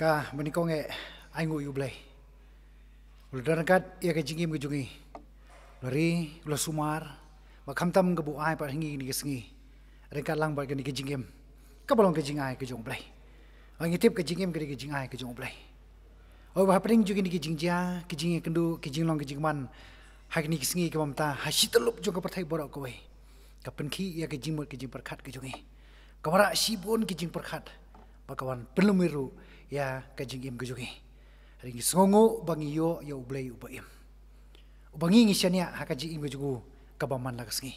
ka mani kong e ai ngu yu blai ul dan kat ia ke jingi mujungi lari ul sumar ma kham tam ga bu ai par hingi ni gesngi re ka lang ba ga ni ke jingim ka balong ke jingai ke jong blai ai ngi tip ke jingim ke ri ke jingai ke jong blai ai wa pring jugi ni ke jingja ke jingi kendu ke jing long ke jing man ha ni gesngi ke mamta ha sitalup jo ka parthai boro ko wei ka penki ia ke jingmot ke jing parkhat ke jongi kamara sibon ke jing parkhat bakawan penlumiru ya kajing im gujungi ringi songo bangi yo yo blei u baim bangi ngi sania ha kajing im gujugu kabaman la kasngi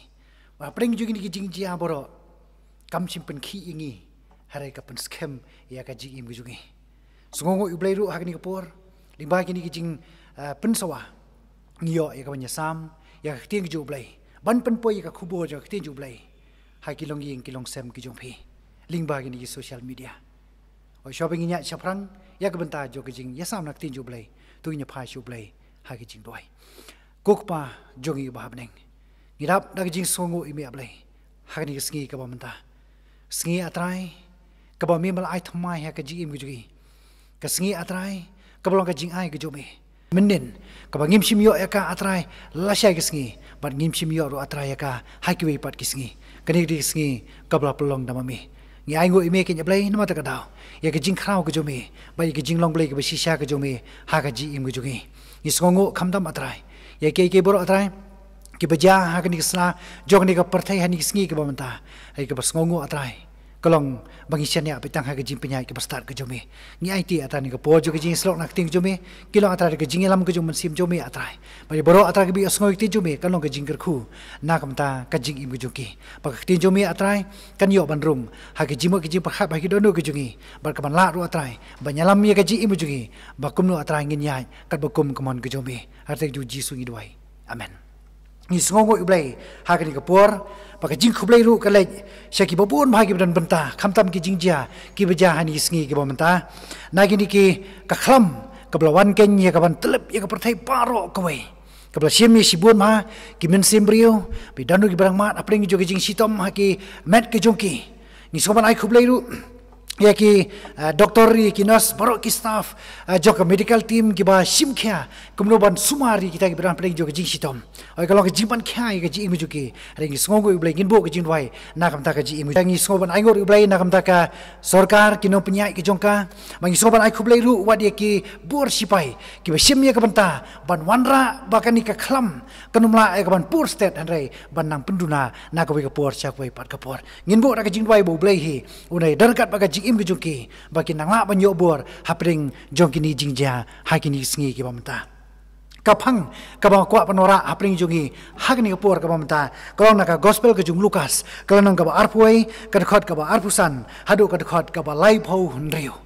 wa pring jugini kijing ji aboro kam simpen ki ingi Hari ka skem ya kajing im gujugi songo u blei ru ha kapur. kapor limba kini kijing eh, pen sawa ya kabanya sam ya kting ju ublay. ban pen ya ka khubo jo kting ju blei ha kilong yin kilong sem kijong phi lingba gini social media ชอบเป็นเงี้ยชาพรังยากบรรดาจกจริงยาสามนักตีนจูบเลยตุยเนพายจูบเลยหากจริงด้วยกุกปาจงอยู่บาบเองงี้รับนักจริงสงูอิมีอับเลยหากนี่สงีกับบรรดาสงีอัตรายกับบ่มีมาไอทำไมหากจริงอิมกจริงกับสงีอัตรายกับลองกจริงไอกจูบเมินเด่นกับงิมชิมยอเอกาอัตรายลาชัยกสงีบัดงิมชิมยอรูอัตรายเอกาหากวิปัดกสงีกันนี่ดีสงีกับลาปลงดามมี ngi ai ngo ime ke nya blai nma ta ka dao ye ke jing khrao ke jo mi ba ye ke jing long blai ke si sha ke jo mi ha ka ji im ge jo gi ni sngo ngo kham da ma trai ye ke ke bor atrai ke ba ja ha ke ni sna jo ke ni ka par thai ha ni sngi ke ba ma ta ai ke ba sngo ngo atrai kalong bangisya ni apa tang hagajin penyakit ke pastar ke jome ni it atani ke pojo ke jing slok nak ting jome kilo atra ke jing lam ke jome sim jome atra bari boro atra ke bi asngo ikti jome kalong ke jing kerku nak mata ke jing ibu joki pak ting jome atra kan yo banrum hagajin mo ke jing pak bagi dono ke jungi bar kaman la ru atra banyalam ye ke jing ibu joki bakum no atra ngin nyai kat bakum kemon ke jome hartek ju jisu ngi duai amen ni sngongo iblai ha ka ni ka jing khublai ru ka lai sha ki bobon bha ki dan banta kham ki jing ki ba hani singi ki bom ta na gi ni ki ka khlam ka bla wan ken ye ka ban tlep ye ka par thai ka wei ka bla sim ye si bon ma ki men sim bidanu bi mat, ru ki jo ki jing sitom ha ki met ki jong ki ni sngo ai khublai ru ya ki eh, doctor ri ki nas baro ki staff eh, jo ka medical team ki ba sim kya kumno ban sumari ki ta ki bran pleng jo ki jing sitom ai ka long ji ban kya ki ji imu ki re ngi songo i blai gin bo ki jin wai na kam ta ka ji imu ta ngi songo ban ai ngor i blai na kam ta ka sarkar ki no pnyai ki jong ka ma ngi songo ban wanra ba ka ni ka khlam eh, pur state han rei ban penduna na ka wi ka por chak wai pat ka wai bo blai unai dar kat ba im bi jungki ba ki ban yo hapring jongki ni jingja ha ki ni singi ki bamta kapang kaba kwa panora hapring jungi ha ki ni por ka bamta kalon ka gospel ke jung lucas kalon ka ba arpoi kan khot ka ba arpusan hadu kan khot ka ba lai phau hunrio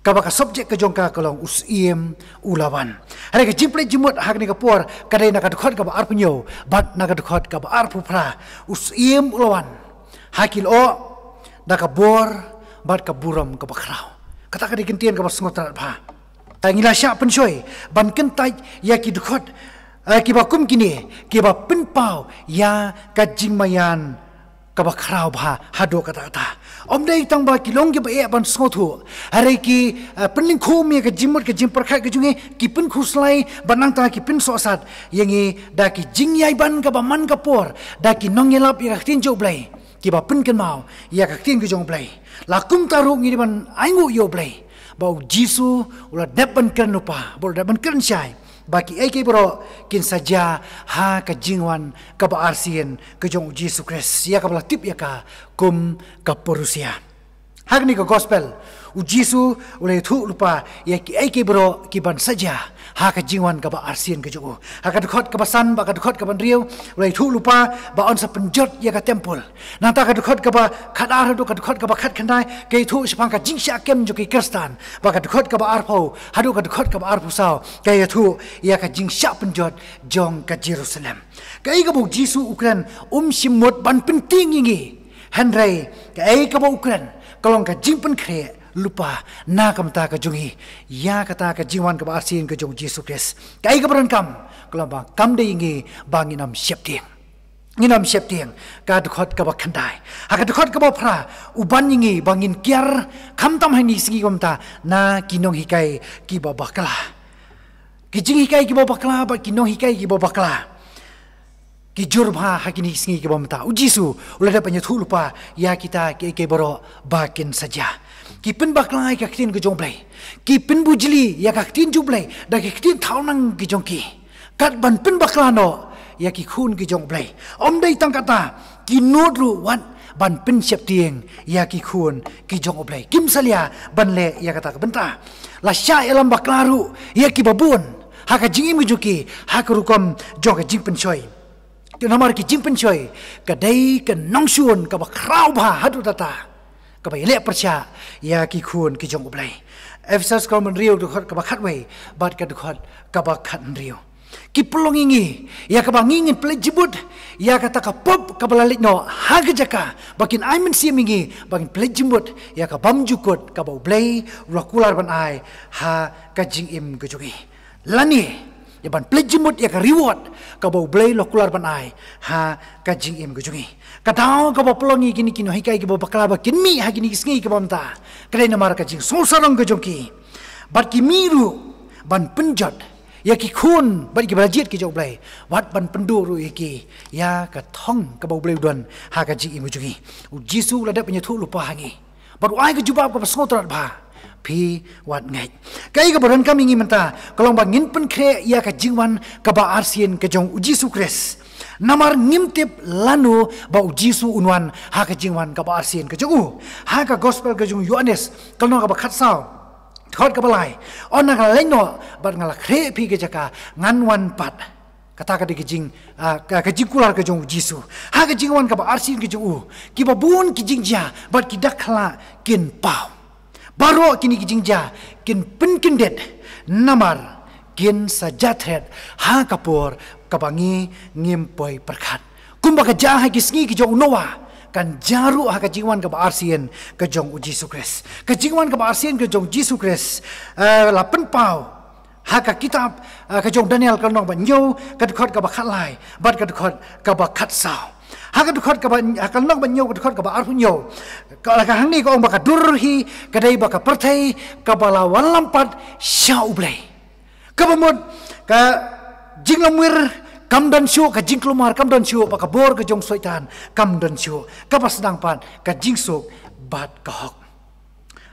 kaba ka subjek ke jongka kalon us im ulawan hare ke jiple jimot ha ki ni ka por ka dai na ka bat na ka khot ka arpu pra us im ulawan hakil o daka bor บัดกับบุรมกับคราวกตะกดิกินเตียนกับสงตรภาแต่งิลาชาปัญช่วยบันกันไตยากิดคดกีบกุมกินีกีบปิ้นเป้ายากัจิงมายานกับคราวพาฮาดกตะตาอมได้ตั้งบากิลงกับเอบันสงทูอะไรกีปิ้นคูมีกัจิมดกัจิมประคายกัจุงเกีปิ้นคูสไลบันนังตากีปิ้นสอสัดยังงีดากิจิงยายบันกับมันกับปอร์ดากิน้องเงลับยากทินจบเลยกี่บ่ปึ้นกันมาอยากกินกิจงเปลยลักกุมตารุงนี่มันไอ้งูโยเปลยบ่าวจีซูว่าเด็บบันกันนุปาบ่าวเด็บบันกันชายบากีเอกีบรอกินซาจาฮากะจิงวันกับอาร์เซียนกิจงจีซูคริสต์ยากับลาติปยากากุมกับปรุสยาฮักนี่ก็กอสเปล ujisu oleh tu lupa ya ki ke bro ki ban saja ha ka jiwan ka ba arsien ka jo ha ka khot ka basan ba ka khot ka ban riu oleh tu lupa ba on sa penjot ya ka tempul na ta ka khot ka ba khada ha do ka khot ka ba khat khandai ke tu sipang ka jing sha kem jo ki kristan ba ka khot ka ba arpo ha do ka khot ka ba arpo sao ke ya tu ya ka jing sha penjot jong ka jerusalem ke ga bu jisu ukran um shimot ban penting ingi Henry ke ga bu ukran kalong ka jing pen kreat lupa na kam ta ka jungi ya ka ta ka jiwan ka basin ka jung jesus christ kai ka bran kam kula ba kam de ingi bangi nam shep tiang ngi nam shep tiang ka du khot ka ba khandai ha ka du khot ka ba phra u ban ingi bangin kyar kham tam hani singi kam ta na kinong hikai ki ba bakla ki jingi kai ki ba bakla ba kinong hikai ki ba bakla ki jurba hakini singi ki ba mata u jisu ulada panya thulupa ya kita ke ke boro bakin saja กี่เป็นบักไล่กักทิ้งกิจงเปลยกี่เป็นบุจลียากักทิ้งจุเปลยได้กักทิ้งเท้านังกิจงกีกัดบันเป็นบักลานออยากกี่คูนกิจงเปลยอมได้ตั้งกตากี่นูดรู้วันบันเป็นเฉียบเตียงอยากกี่คูนกิจงเปลยกิมเสียบันเละอยากกตากบันตาลาชาเอลัมบักลารู้อยากกี่บบุนหากจิงอิมกิจงกีหากรุกอมจงกจิงเป็นช่วยที่นั่มารกิจิงเป็นช่วยก็ได้ก็น้องชวนกับคราวบ้าฮัตุตตาก็ไปเลียประชายากี่คูนกี่จงอุบไลเอฟซัสก็มันเรียวทุกคนกับขัดไว้บาดกันทุกคนกับขัดเรียวกี่ปลงงี้อยากกับงี้เงินเปลจิบุตอยากกับตะกับปุ๊บกับลาลิโนฮากจักะบางินไอมันเสียมิงี้บางินเปลจิบุตอยากกับบัมจุกุดกับอุบไลรักคุลาร์บันไอฮากจิงอิมกุจุกีลันี่ ya ban plejimut ya ka reward ka bau blay lo keluar ban ai ha kajing jing im ga jungi ka dao ka bau plongi gini kino hikai kau bau bakla ba kin mi ha gini ki sngi ki bau mta ka dai namara ka jing sol sarong ga bar ki miru ban penjat ya ki khun bar ki brajit ki jau blay wat ban pendu ru ya ki ya ka kau bawa beli blay ha kajing jing im ga jungi Ujisu jisu la lupa penyu thu lu pa hangi bar ai ga jubab ka sngotrat ba pi wat ngai kai ga boran kami ngi menta kalong ba ngin pen kre ya ka jingwan ka ba arsien ka jong uji sukres namar ngimtip lanu ba uji unwan ha ka jingwan ka ba arsien ka jong u ha ka gospel ka jong yones kalno ka ba khatsao thot ka balai ona ka leno ba ngala kre pi ke jaka ngan wan pat kata ka dik jing ka ka jing kular ka jong jisu ha ka jing wan ka ba arsin ka jong u ki ba bun ki jing ja ba ki dakla kin pau Baru kini jingja kin pin kin det namar kin sajat het ha kapor kapangi ngim poi perkat kumba ka jaha kisngi ki jong kan jaru ha ka jingwan ka arsien jong uji sukres kajingwan jingwan ka arsien ka jong ji sukres eh, la pau ha kitab eh, kejong daniel ka nong ba nyau ka khot bad ba khat lai kepada, kepada ฮักกทุกข์กับฮักกนอกบันโยกทุกข์กับอารพุโยก็ละครั้งนี้ก็องค์บักดุรหีก็ได้บักปัทไทกับลาวันลำปัดชาอุเบยกับมดกับจิงลมวิร kau dan syu ka jing kelumar kam dan syu pak bor ke jong soitan kam dan syu ka pasdang pan ka jing suk bat ka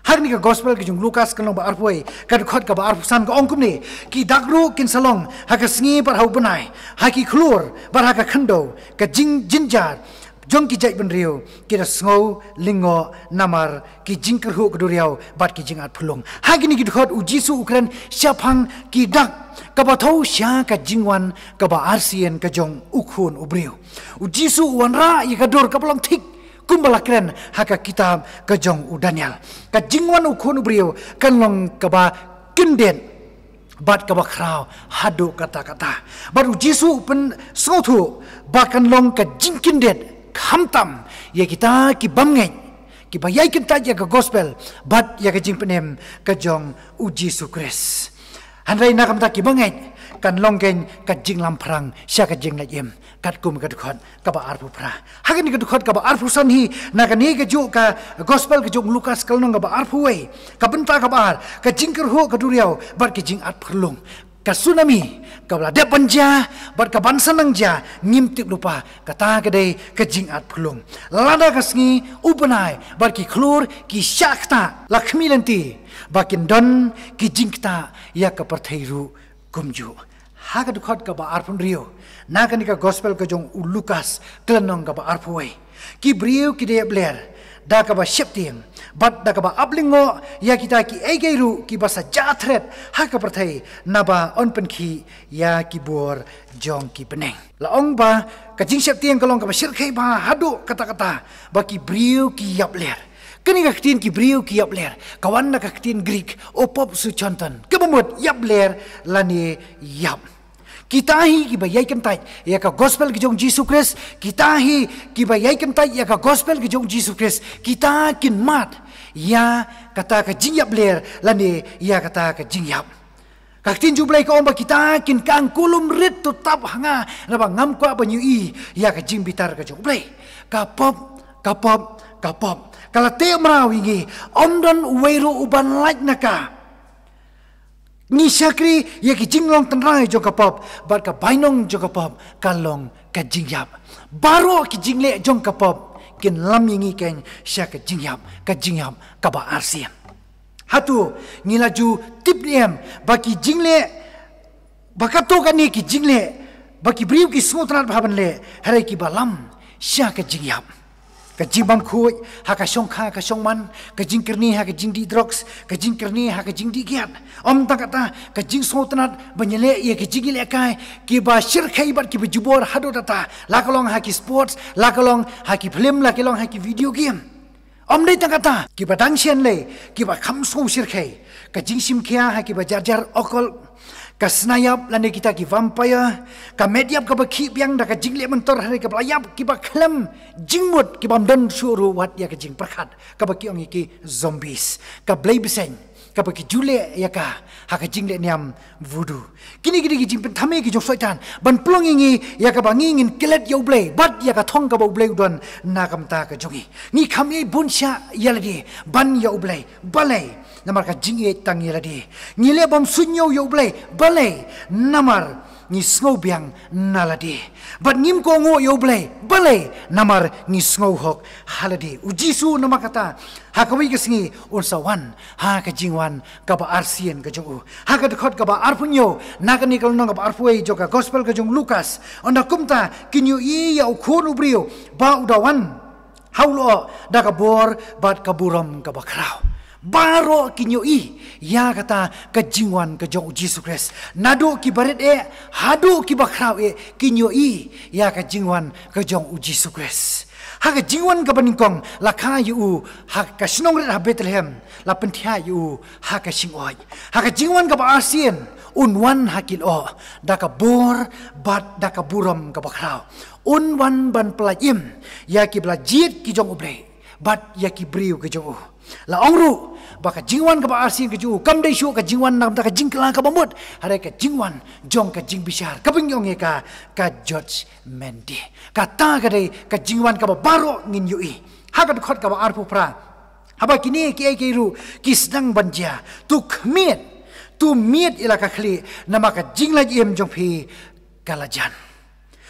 hari ni ke gospel ke jung Lukas kan lomba arpoi kan kuat ke bar arpusan ke ongkum ni ki dagru kin salong hak ke sengi bar hau benai hak keluar bar hak ke kendo ke jing jinjar jong ki jai ben rio ki da sengo lingo namar ki jing kerhu ke duriau bat ki jingat pulung hak ni ki dukot u jisu ukran siapang ki dag kaba thau sya ka jingwan kaba arsien ka jong ukhun ubriu u jisu wanra ra i ka kapalong tik kumbalakren haka kita kejong u Daniel. Ka jingwan u kun ubriu kan long kaba kinden bat kaba khraw hadu kata-kata. Baru Jisu pen sengotu bakan long ka jing kinden khamtam ya kita ki bamngai ki bayai kita ya ka gospel bat ya ka jing penem kejong u Jisu Kris. Hanrai nakam tak ki กันลองเกงกัดจิงลำพรังเชากัดจิงละเอ็มกัดกุมกัดทุกคนกับอาร์ผู้พระหากันกัดทุกคนกับอาร์ผู้สันฮีนักนี้กัจุกับโกสเปลกัจุกลูกัสกัลนองกับอาร์ผู้เวกับเป็นฟ้ากับอาร์กัดจิงกระหัวกัดดูเรียวบัดกัดจิงอัดพรลงกัดสุนามิกับลาเดบันจาบัดกับบันสนังจางิมติบลุปากัตากระไดกัจิงอัดพรลงลาดากัสงีอุปนัยบัดกีคลูร์กีชักตาลักมีลันตีบักินดอนกีจิงตายากับประเทศรู้ kumju. Haga du khat gaba Naga riyo. Nakanika gospel ka jong ulukas kelanong gaba arpuwe. Ki briyo ki deyap leher. Da gaba shiptiyem. Bat da gaba ablingo ya kita ki egeiru ki basa jatret. Haga perthai naba onpen ki ya ki buor jong ki beneng. La ong ba kajing shiptiyem kalong gaba Sirkei ba hadu kata-kata. Ba ki briyo ki yap leher kini kaktin ki kibriu ki yap ler kawan na kaktin greek opop su chantan kemot yap ler lani yap kita hi ki bayai kentai ya ka gospel ki Yesus jesus christ kita hi ki bayai kentai ya ka gospel ki Yesus jesus kita kin mat ya kata ka jing yap ler lani ya kata ka jing yap Kaktin jublai ka omba kita kin kang kulum rit tu tap hanga na ba ngam kwa ba i ya ka jing bitar ka jublai ka pop ka pop kapop. Kalau ti merau ini, ondon wairu uban laik naka. Ni syakri, ya ki jinglong tenrai jo kapop, bat ka bainong jo kapop, kalong ka jingyap. Baru ki jingle jo kapop, kin lam ini ken syak ka jingyap, ka jingyap, ka ba arsiam. Hatu, ni laju tip ni em, baki jingle, bakato ka ni ki jingle, bagi beriuk ki semua tenat bahaban le, hari ki balam, syak ka jingyap ka jibam khuj ha ka song kha ka song man ka jing kerni ha ka jing di drugs ka jing kerni ha ka jing di gyan om ta ka ta ka jing so ta nat ba nyele ye ka jing le kai ki ba shir khai bar ki ba jubor ha do ta la ka long ha ki sports la ka long ha ki film la ka long ha ki video game om dei ta ka ta ki ba dang shen le ki ba kham so shir khai ka jing sim kya ha ki ba jar jar okol ka snayap lande kita ki vampire ka mediap ka baki yang da ka jingle mentor hari ka layap ki ba klem jingmut ki bam don suru wat ya ka jing perkat ka baki ong ki zombies ka blabesen ka baki jule ya ka ha ka jingle niam vudu kini gidi gidi pen thame ki jo soitan ban plong ingi ya ka bangi ngin kelet yo blay bat ya ka thong ka ba blay don na kam ta ka jogi ni kham ye bun yalgi ban yo blay balai namar ka jingi ye tang ye ladi ngi le bom sunyo yo yo blai balai namar ni sngo biang naladi but nim ko ngo yo blai balai namar ni sngo hok haladi u jisu namar kata ha ka wi kisngi un sa wan ha ka jing wan ka ba arsien ka jong u ha ka khot ka ba arfun na ka nikal nang ka ba arfu ei joka gospel ka jong lucas onda kumta kin yu i ya u khon u brio ba u da wan haulo da ka bor bat ka buram ka ba baru kinyo i ya kata kejiwan ke jauh Jesus Kristus nadu ki barit e hadu ki bakrau e kinyo i ya kejiwan ke jauh Jesus Kristus ha ke jiwan ke kong la ka yu u ha ke sinong rit ha la pentia yu u ha ke sing oi ha ke ke asien un wan ha o da ka bor bat da ka burom ke bakrau un ban pelajim ya ki belajit ki jong ubre bat ya ki briu ke jong u La ongru ba ka jingwan ka ba arsin ka ju kam dei shu ka jingwan nam ta ka jingkla ka bamut hare ka jingwan jong ka jing bishar ka bing yong ka ka judge mendi ka ta ka dei ka jingwan ka ba baro ngin yu i ha ka khot ka ba arpu pra aba ha kini ki ai ki ru kis dang tu khmet tu miet ila ka khli nama ka jing la jem jong phi kalajan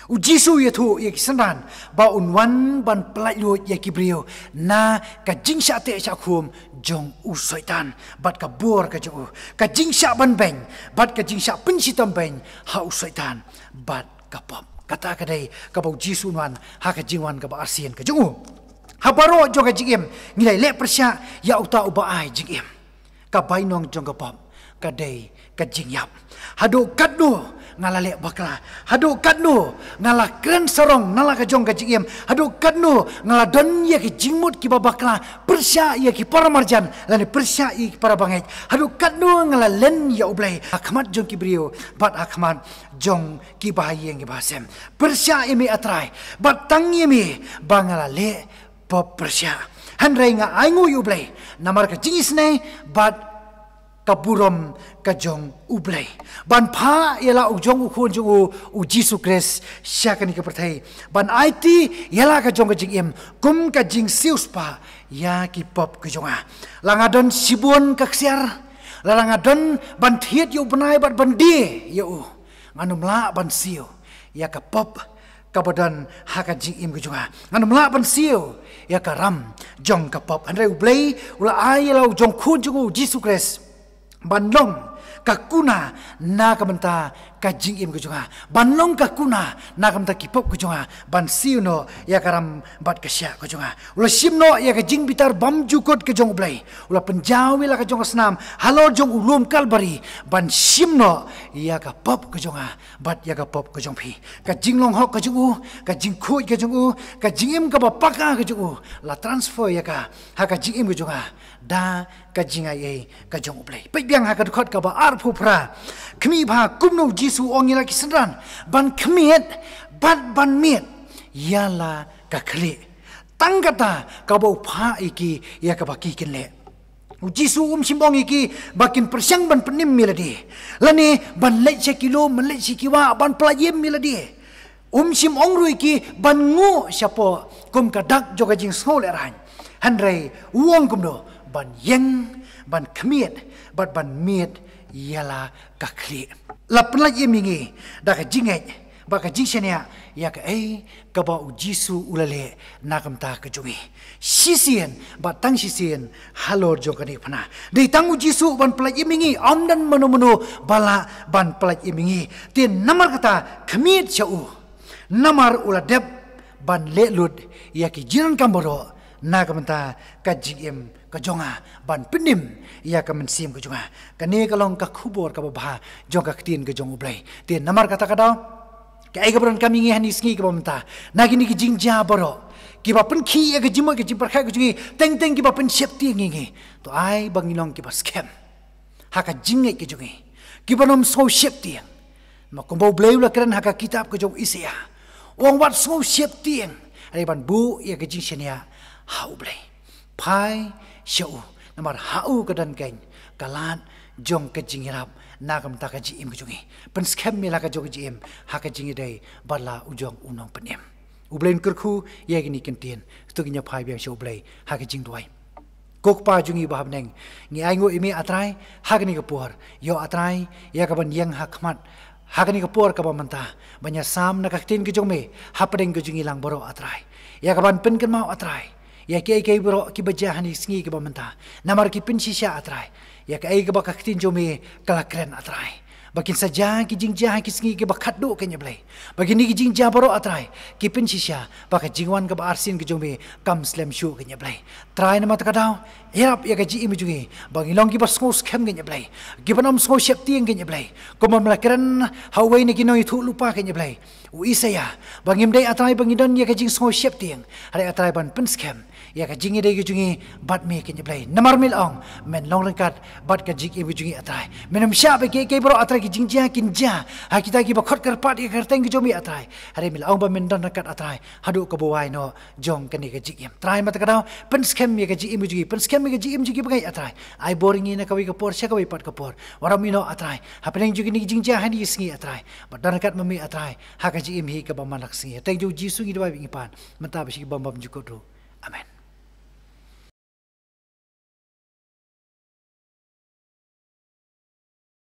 u jisu ye thu ye sandan ba un wan ban plai lu ye kibrio na ka jing sha te sha khum jong u soitan bat ka bor ka jo ka jing sha ban beng bat ka jing sha pin si tam beng ha u soitan bat ka pom kata ka dei ka bau jisu wan ha ka jing wan ka ba asian ka jong u ha baro jo ka jing ngilai le persya ya uta u ba ai jing ka bai nong jong ka pom ka dei ka jing yap Hadu kadnu ngalale bakla. Hadu kadnu ngala kren sarong nala kajong kajing Hadu kadnu ngala ya ki jingmut ki babakla. Persia ya ki para marjan lani persia i ki para bangai. Hadu kadnu ngala ya ublay, Akhmat jong ki brio bat akhmat jong ki bahai yang ki bahasem. Persia imi atrai bat tang imi bangala le pop persia. Hendrai ngah aingu yu nama Namar jenis jingis nai bat kaburom kajong ublay ban pha yela ujong ukhon ju u jisu kres shakani ke prathai ban it yela kajong jing em kum ka jing siuspa ya ki pop kujonga langadon sibun ka ksiar langadon ban thiet yu banai ban bandi yu manum la ban siu ya ka pop kabadan haka jing im kujonga manum la ban siu ya ka ram jong ka pop andre ublay ula ai yela ujong khun ju jisu kres Bandong kakuna na kamenta Kajing im kujunga ban long ka kuna nagam ta kipop kujunga ban siu no ya karam bat ka sia kujunga ulo sim no ya kajing jing bitar bam ju kot ke jong blai ulo penjawi la ka jong senam halo jong ulum kalbari ban sim no ya ka pop kujunga bat ya ka pop kujong pi ka jing long hok kujungu ka jing khu kujungu ka jing im ka bapaka kujungu la transfer ya ka ha ka jing im kujunga da kajing jing ai ka jong blai pe biang ha ka khot ka ba arphu phra khmi ba kumno ji Jesus ong ila kisran ban kemit, bat ban mit yala ka khle tangata ka bo pha iki ya ka baki kin le u Jesus um simbong iki bakin persiang ban penim miladi lani ban le se kilo man le che kiwa ban plajem miladi um sim ong ru iki ban ngu siapo kum ka dak joga jing so le ran han uong kum do ban yeng ban kemit, bat ban mit ialah kakli la pla yemingi da ka jinge ba ka jishenia ya ka ei ka ba u jisu ulale nakam ta ka jumi sisian, ba tang sisien halo jokani pana de tang u jisu ban pla yemingi amdan manu manu bala ban pla yemingi Ti namar kata khmit cha u uladep ban lelud, ya ki jiran kamboro nakam ta ka ก็จงอาบันปินิมอยากกมันซีมก็จงอากันนี้ก็ลองกับคูบอร์กับบ้าจงกับตีนก็จงอุเบลเตียนนมารกตะกันดาวก็ไอ้กบรันกามิงฮันิสกีกบมันตานากินี่กิจิงจ้าบรอกีบปันขี้เอกจิมกจิมปะข่ายกจุงเต็งเต็งกีบปันเชฟตีงี้งี้ตัวไอ้บางยี่ลองกีบสแกมหากจิงเอกจุงเอกีบนมสโวเชฟตีงมาคุณบ่าวเบลล์ละครันหากคิดอับกจุงอิเซียวังวัดสโวเชฟตีงอะไรบันบูเอกจิงเชนียฮาวเบลล์ pai shau namar hau ka dan kain kalat jong ka jingirap na kam ta ka jiim ka pen skem mi la ka jong jiim ha ka jingi dai bala ujong unong penem ublen kerku, ye gini kentien, tu gi pai bi shau blai ha ka jing duai kok pa jungi ba hab neng ngi ai ngo imi atrai ha ka ni ka puar yo atrai ya ka ban yang ha khmat ha ka ni ka puar ka ba manta banya sam na ka tin ki jong me ha pa ding jingi lang boro atrai ya ka ban pen ken mau atrai Ya kei kei bro ki baje hani singi ki ba menta. Na ki pin shisha atrai. Ya kei ki ba ka khtin jo kala kren atrai. Bakin sa jang ki jing jang ki singi ki ba khat do kenya blai. ni ki jing jang bro atrai. Ki pin shisha ba ka jingwan ka ba arsin ki jo kam slam shu kenya blai. Trai na mat ka dao. Ya ya ka ji imi jugi. Ba ki long ki ba sngo skem kenya blai. Ki ba nom sngo shep tieng kenya Ko ma mla kren ha ni ki no yithu lupa kenya blai. U isaya. Ba atrai bangidan ya ka jing sngo shep tieng. atrai ban penskem ya ka jingi de gi bat me ke nyblai namar mil ong men long rekat bat ka jik ebu jingi atrai menum sha be ke ke bro atrai ki jingja kin ja ha kita ki bakhot kar pat ke karteng ki jomi atrai Hari mil ong ba men dan rekat atrai hadu ka buai no jong ka ni ka jik yam trai mat ka dau pen skem me ka jik ebu jingi pen skem me ka jik ebu jingi bagai atrai ai boring ina ka wi ka por sha ka wi pat ka por waram mi atrai ha pen jingi ni jingja ha ni singi atrai bat dan rekat mami atrai ha ka jik em hi ka ba manak singi tai jo jisu gi dai ingpan mata ba shi ba ba jukot ro amen